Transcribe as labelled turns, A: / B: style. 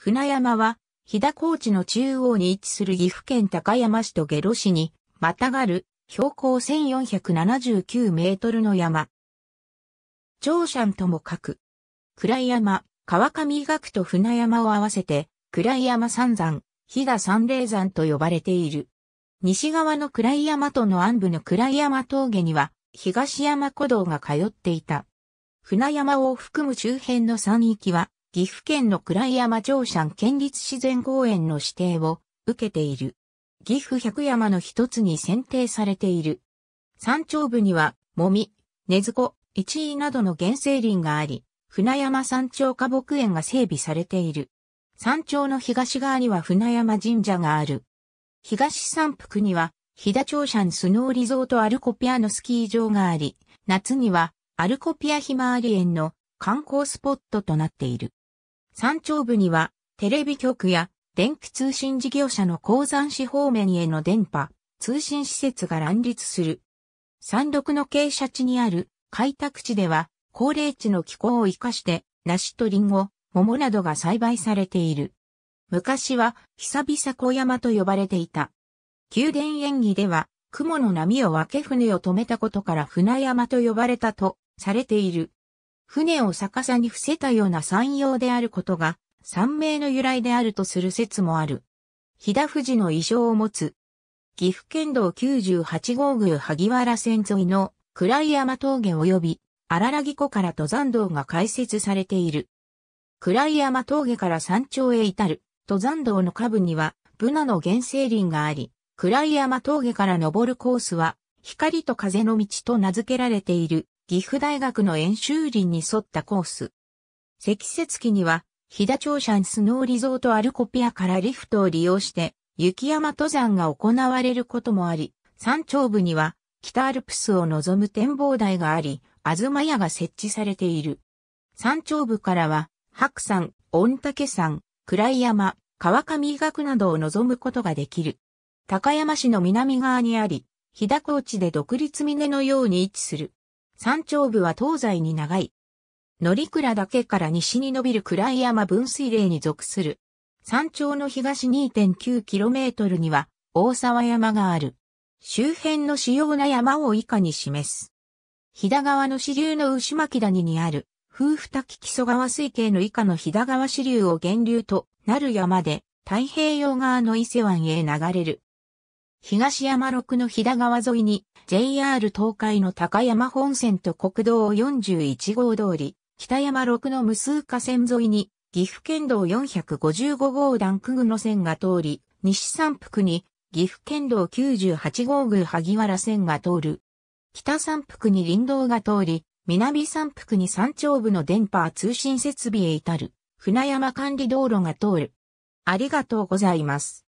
A: 船山は、日田高地の中央に位置する岐阜県高山市と下呂市に、またがる、標高1479メートルの山。長山とも書く。暗山、川上学と船山を合わせて、暗山三山、飛騨三霊山と呼ばれている。西側の暗山との暗部の暗山峠には、東山古道が通っていた。船山を含む周辺の山域は、岐阜県の倉山城山県立自然公園の指定を受けている。岐阜百山の一つに選定されている。山頂部には、もみ、根津子、一位などの原生林があり、船山山頂花木園が整備されている。山頂の東側には船山神社がある。東山腹には、飛田長山スノーリゾートアルコピアのスキー場があり、夏にはアルコピアひまわり園の観光スポットとなっている。山頂部には、テレビ局や電気通信事業者の鉱山市方面への電波、通信施設が乱立する。山麓の傾斜地にある開拓地では、高齢地の気候を活かして、梨とリンゴ、桃などが栽培されている。昔は、久々小山と呼ばれていた。宮殿演技では、雲の波を分け船を止めたことから船山と呼ばれたとされている。船を逆さに伏せたような山陽であることが、山名の由来であるとする説もある。飛騨富士の意匠を持つ。岐阜県道98号宮萩原線沿いの暗い山峠及び荒らぎ湖から登山道が開設されている。暗い山峠から山頂へ至る登山道の下部にはブナの原生林があり、暗い山峠から登るコースは光と風の道と名付けられている岐阜大学の演習林に沿ったコース。積雪期には、飛騨舎山スノーリゾートアルコピアからリフトを利用して、雪山登山が行われることもあり、山頂部には、北アルプスを望む展望台があり、東屋が設置されている。山頂部からは、白山、御嶽山、暗山、川上医学などを望むことができる。高山市の南側にあり、飛騨高地で独立峰のように位置する。山頂部は東西に長い。乗鞍岳から西に伸びる暗い山分水嶺に属する。山頂の東 2.9km には大沢山がある。周辺の主要な山を以下に示す。飛騨川の支流の牛巻谷にある、夫婦滝木曽川水系の以下の飛騨川支流を源流となる山で、太平洋側の伊勢湾へ流れる東山6の飛騨川沿いに JR 東海の高山本線と国道41号通り、北山6の無数河線沿いに岐阜県道455号段区具の線が通り、西三福に岐阜県道98号宮萩原線が通る。北三福に林道が通り、南三福に山頂部の電波通信設備へ至る、船山管理道路が通る。ありがとうございます。